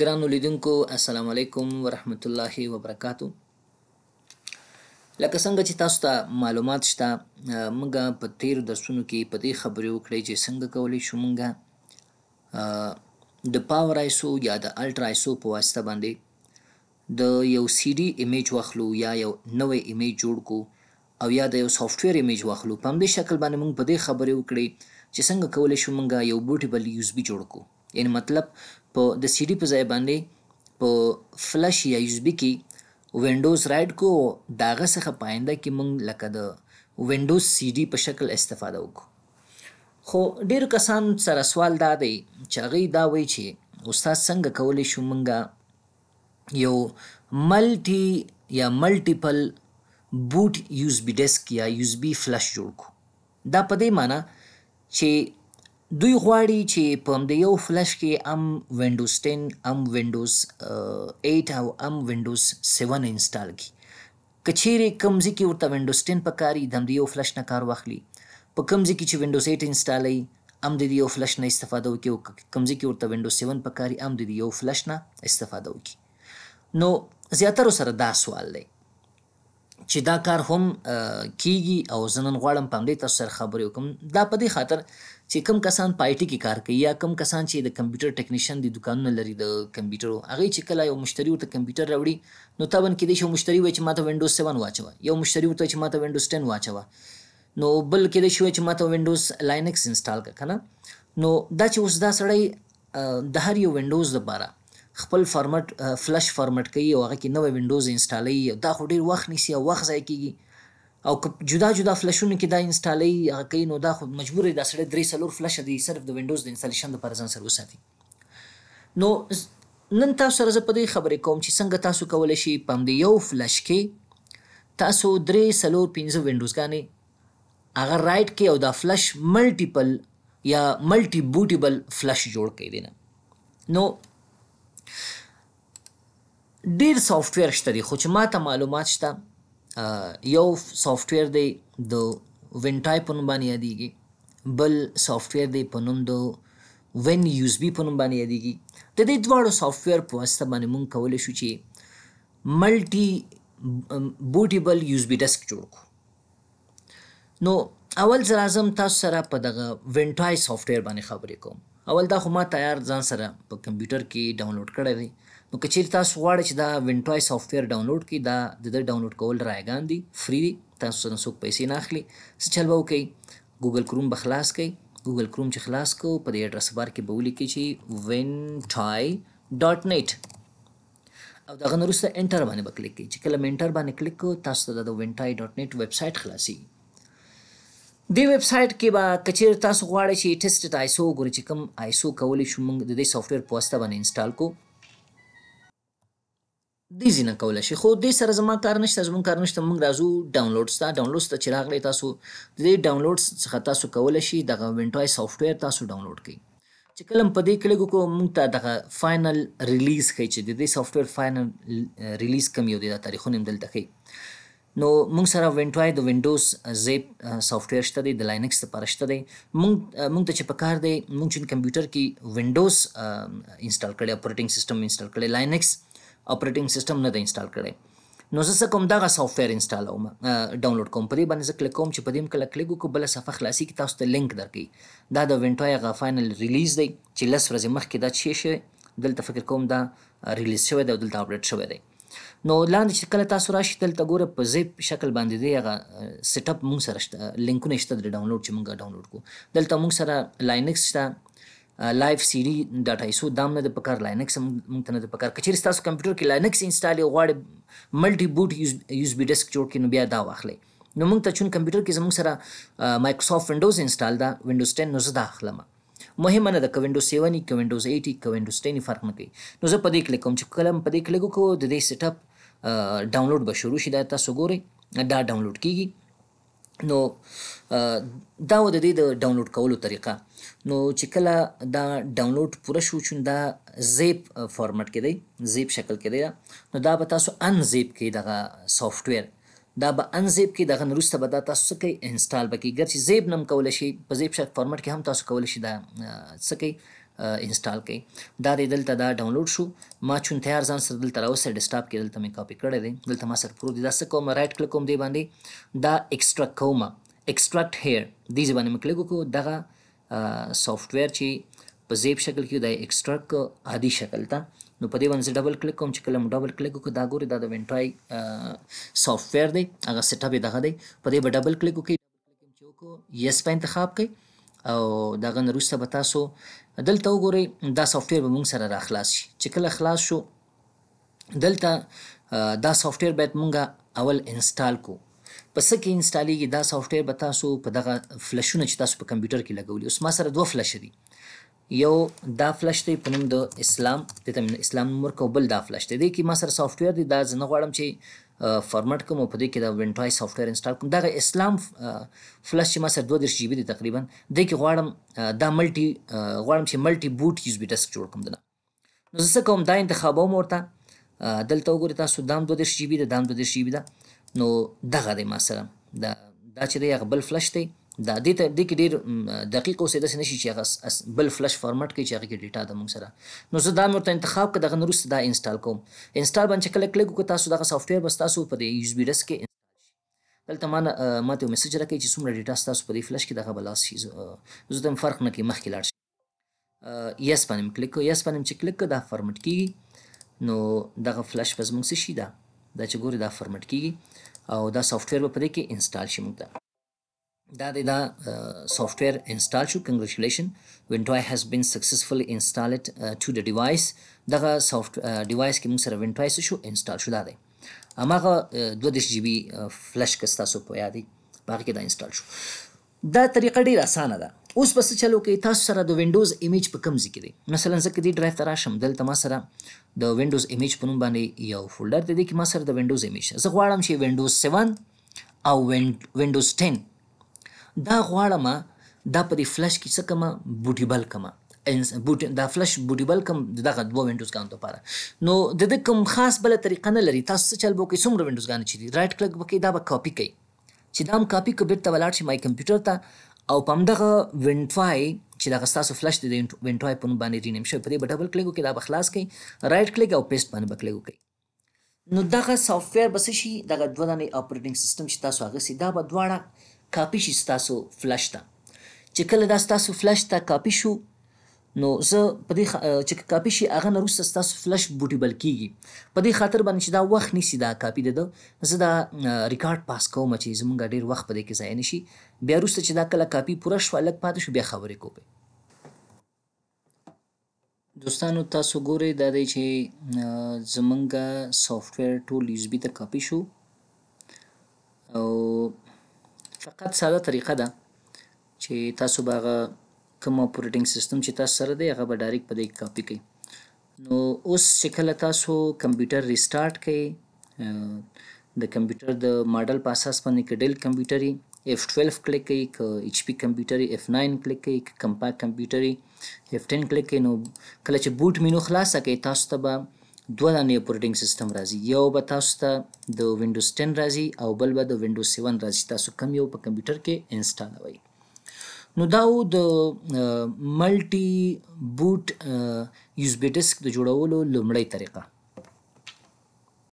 ګران ولیدونکو السلام علیکم ورحمت الله وبرکاتو لکه څنګه چې تاسو ته معلومات شته موږ په تیر درسونو کې په دې خبرې وکړې چې څنګه کولی شو موږ د پاور آیسو یا د الټرا آیسو په واسطه باندې د یو سی ډي ایمیج واخلو یا یو نوې ایمیج جوړ کو او یا د یو سافټویر ایمیج واخلو په همدې شکل باندې موږ په دې خبرې وکړې چې څنګه کولی شو موږ یو بوټیبل یوزبي جوړ کو یعنی مطلب په د سی ډي په ځای باندې په فلش یا یو بي کې وینډوز رائټ کو داغه څخه پاینده کې مونږ لکه د وینډوز سی ډي په شکل استفاده وکړو خو ډیر کسان سره سوال دا دی چې هغه دا وایي چې استاد څنګه کولی شو مونږه یو ملټي یا ملټیپل بوت یوز بي ډیسک یا یوز بي فلش جوړ کو دا په دې معنی چې دوی غواړي چې په همدې یو فلش کې ام وینډوز 10 ام وینډوز 8 او ام وینډوز 7 انسټال کی کچېره کمزې کې ورته وینډوز 10 په کاری د همدې یو فلش نه کار واخلي په کمزې کې چې وینډوز 8 انسټال ای ام د یو فلش نه استفاده وکي او کمزې کې ورته وینډوز 7 په کاری ام د یو فلش نه استفاده وکي نو زیاتره سره دا سوال دی چې دا کار هم کیږي او زنن غواړم پام دې تاسو سره خبرې وکم دا په دې خاطر چې کم کسان پایټي کې کار کوي یا کم کسان چې د کمپیوټر ټکنیشین دی دکانونه لري د کمپیوټر هغه چې کله یو مشتری ورته کمپیوټر راوړي نو تابن کې دې شو مشتری وای چې ماته وینډوز 7 واچو یو مشتری ورته چې ماته وینډوز 10 واچو نو بل کې دې شو چې ماته وینډوز لاینکس انسټال کړه نو دا چې اوس دا سړی د هر یو وینډوز لپاره خپل فارمټ فلش فارمټ کوي او هغه کې نوې وینډوز انسټالوي دا خو ډیر وخت نیسي او وخت ضایع کیږي او جدا جدا فلشونه کې دا انسټالوي هغه کوي نو دا خو مجبورې دا سړی درې سلور فلش دی صرف د وینډوز د انسټالیشن لپاره ځان سره وساتي نو نن تاسو سره زه په دې خبرې کوم چې څنګه تاسو کولی شئ په همدې یو فلش کې تاسو درې سلور پنځه وینډوزګانې هغه رائټ کې او دا فلش ملټیپل یا ملټي بوټیبل فلش جوړ کړئ دینه نو ډیر سافټویر شته دي خو چې ما ته معلومات شته یو سافټویر دی د وینټای په نوم باندې یادېږي بل سافټویر دی په نوم د وین یوز بي په نوم باندې یادېږي د دې دواړو سافټویر په واسطه باندې مونږ کولی شو چې ملټي بوټیبل یوز بي ډیسک جوړ کړو نو اول ځل اعظم تاسو سره په دغه وینټای سافټویر باندې خبرې کوم اول دا خو ما تیار ځان سره په کمپیوټر کې ډاونلوډ کړی دی نو که چیرې تاسو غواړئ چې دا وینټوای سافټویر ډاونلوډ کړئ دا د ده ډاونلوډ کول رایگان دي فری دي تاسو سره څوک پیسې نه اخلي څه چل به وکړئ ګوګل کروم به خلاص کړئ ګوګل کروم چې خلاص کو په دې اډرس بار کې به ولیکئ چې وینټای ډاټ نیټ او دغه نه وروسته انټر باندې به کلیک کړئ چې کله مې انټر باندې کلیک کو تاسو ته د وینټای ډاټ نیټ ویبسایټ خلاصیږي دې ویب سټ کې به کچیر تاسو غواړئ چې ټیسټ ته آیسو وګورئ چې کوم آیسو کولی شو موږ د دې سافټویر په واسطه باندې انسټال کو دې ځینه کولی شي خو دې سره زما کار نشته زموږ کار نشته موږ راځو ډاونلوډس ته ډاونلوډس ته چې راغلی تاسو د دې ډاونلوډس څخه تاسو کولی شي دغه وینټوای سافټویر تاسو ډاونلوډ کړئ چې کله په دې کلیک وکړو موږ ته دغه فاینل ریلیز ښیي چې د دې سافټویر فاینل ریلیز کم یو دی دا تاریخونه هم دلته ښیي نو موږ سره وینټوای د وینډوز زیپ سافټویر شته دی د لاینکس لپاره شته دی موږ موږ ته چې پکار دی موږ چې کمپیوټر کې وینډوز انسټال کړی اپریټینګ سیستم انسټال کړی لاینکس اپریټینګ سیستم نه دی انسټال کړی نو زه څه کوم دغه سافټویر انسټال کوم ډاونلوډ کوم په دې باندې زه کلیک کوم چې په دې کله کلیک وکړو بل صفحه خلاصي کې تاسو ته لینک درکړي دا د وینټوای غا فاینل ریلیز دی چې لس ورځې مخکې دا چی شي دلته فکر کوم دا ریلیز شوی دی دلته اپډیټ شوی دی نو لاندې چې کله تاسو راشئ دلته ګوره په زیپ شکل باندې دی هغه سیټ اپ موږ سره شته لینکونه شته د ډاونلوډ چې موږ ډاونلوډ کو دلته موږ سره لاینکس شته لایف سی ډي ډاټا ایسو دام نه د پکار لاینکس موږ ته نه د پکار کچیر تاسو کمپیوټر کې لاینکس انسټال یو غواړي ملټي بوت یوز بي ډیسک جوړ کړي نو بیا دا واخلئ نو موږ ته چون کمپیوټر کې زموږ سره مایکروسافټ ونډوز انسټال ده ونډوز 10 نو زه دا اخلمه مهمه نه ده که وینډوز 7 وي که وینډوز 8 وي که وینډوز 10 فرق نه کوي نو زه په دې کلیک کوم چې کله په دې کلیک وکړو د دې سیټ اپ ډاونلوډ به شروع شي دا تاسو ګورئ دا ډاونلوډ کیږي نو دا و د دې د ډاونلوډ کولو طریقه نو چې کله دا ډاونلوډ پوره شو چون دا زیپ فارمټ کې دی زیپ شکل کې دی نو دا به تاسو ان زیپ کې دغه سافټویر دا به انزیب کې دغه نرسته به دا تاسو کوي انسټال بکی ګرځي زیب نم کول شي په زیب شک فارمټ کې هم تاسو کول شي دا سکی انسټال کوي دا د دلته دا ډاونلوډ شو ما چون تیار ځان سره دلته راوسه ډیسکټاپ کې دلته مې کاپی کړی دی دلته ما سره پرو دی دا څه کوم رائټ کلیک کوم دی باندې دا ایکسترا کوم ایکستراکټ هیر دې ځبانه مې کلیک وکړو دغه سافټویر چې په زیب شکل کې دا ایکستراکټ عادي شکل ته نو په دې باندې ډبل کلیک کوم چې کله مو ډبل کلیک وکړو دا ګوري دا د وینټای سافټویر دی هغه سیټ اپ یې دغه دی په دې به ډبل کلیک وکړئ چې وکړو یس په انتخاب کړئ او دغه نه وروسته به تاسو دلته وګورئ دا سافټویر به مونږ سره را خلاص شي چې کله خلاص شو دلته دا سافټویر باید مونږه اول انسټال کو پس کې انسټالیږي دا سافټویر به تاسو په دغه فلشونه چې تاسو په کمپیوټر کې لګولي اوس ما سره دوه فلش دي یو دا فلش دی په نوم د اسلام د تم اسلام نوم ورکو بل دا فلش دی کې ما سره سافټویر دی دا زه نه غواړم چې فارمټ کوم په دې کې دا وینټای سافټویر انسټال کوم دا اسلام فلش چې ما سره 2 جی بي دی تقریبا د کې غواړم دا ملټي غواړم چې ملټي بوت یوز بي ډیسک جوړ کوم دنه نو زه کوم دا انتخابوم ورته دلته وګورئ تاسو دام 2 جی بي دی دام 2 جی بي دا نو دغه دی ما سره دا دا چې دی بل فلش دی دا دې ته دې کې ډېر دقیق اوسې داسې نشي چې هغه بل فلش فارمټ کې چې هغه کې ډیټا د موږ سره نو زه دا مې ورته انتخاب کړ دغه نورسته دا انسټال کوم انسټال باندې کله کلیک وکړ تاسو دغه سافټویر بس تاسو په دې یو اس بي ډیسک کې دلته ما ماته یو میسج راکړي چې څومره ډیټا تاسو په دې فلش کې دغه بلاس شي زه تم فرق نه کوي مخکې لاړ شي یس باندې کلیک کو یس باندې چې کلیک کړ دا فارمټ کیږي نو دغه فلش پس موږ شي دا دا چې ګوري دا فارمټ کیږي او دا سافټویر به پرې کې انسټال شي موږ ته دا دی دا سافټویر انسټال شو کنګریچولیشن وینټوای هاز بین سکسسفلی انسټالډ ټو د ډیوایس دغه سافټ ډیوایس کې موږ سره وینټوای څه شو انسټال شو دا دی هماغه دوه دېرش جی بي فلش که ستاسو په یاد دی په هغه کې دا انسټال شو دا طریقه ډېره اسانه ده اوس بس چلو کې تاسو سره د وینډوز ایمیج په کم ځای کې دی مثلا زه کدي ډرایو ته راشم دلته ما سره د وینډوز ایمیج په نوم باندې یو فولډر دی کې ما سره د وینډوز ایمیج زه غواړم چې وینډوز 7 او وینډوز 10 دا غواړم دا په دې فلش کې څه کما بوټیبل کما بوټ دا فلش بوټیبل کم دغه دوه وینډوز ګان ته پاره نو د دې کوم خاص بل طریقه نه لري تاسو چل بو کې څومره وینډوز ګان چي رائټ کلک وکي دا به کاپی کوي چې دا م کاپی کو بیت ولاړ شي مای کمپیوټر ته او پم دغه وینډفای چې دغه تاسو فلش د وینډفای په نوم باندې رینیم شو په دې ډبل کلیک وکي دا به خلاص کوي رائټ کلیک او پیسټ باندې بکلیک وکي نو دغه سافټویر بس شي دغه دوه دانې اپریټینګ سیستم چې تاسو هغه سي دا به دواړه کاپی شي ستاسو فلش ته چې کله دا ستاسو فلش ته کاپی شو نو زه په دې چې کاپی شي هغه نه وروسته ستاسو فلش بوټیبل کیږي په دې خاطر باندې چې دا وخت نیسي دا کاپی د زه دا ریکارډ پاس کوم چې زمونږ ډیر وخت په دې کې ځای نشي بیا وروسته چې دا کله کاپی پوره شو لګ پاتې شو بیا خبرې کوو دوستانو تاسو ګورئ دا دی چې زمونږ سافټویر ټول یوزبي ته کاپی شو او فقط ساده طریقه ده چې تاسو به هغه کوم اپریټینګ سیستم چې تاسو سره دی هغه به ډایرکټ په دې کاپي کړئ نو اوس چې کله تاسو کمپیوټر ریسټارټ کړئ د کمپیوټر د ماډل په اساس باندې کې ډیل کمپیوټر F12 کلیک کړئ که HP کمپیوټر F9 کلیک کړئ که کمپاک کمپیوټر F10 کلیک کړئ نو کله چې بوټ مینو خلاص کړئ تاسو ته به دوه دانې اپریټینګ سیستم راځي یو به تاسو ته د وینډوز 10 راځي او بل به د وینډوز 7 راځي تاسو کم یو په کمپیوټر کې انسټالوي نو دا و د ملټي بوت یوزبي ډیسک د جوړولو لومړی طریقه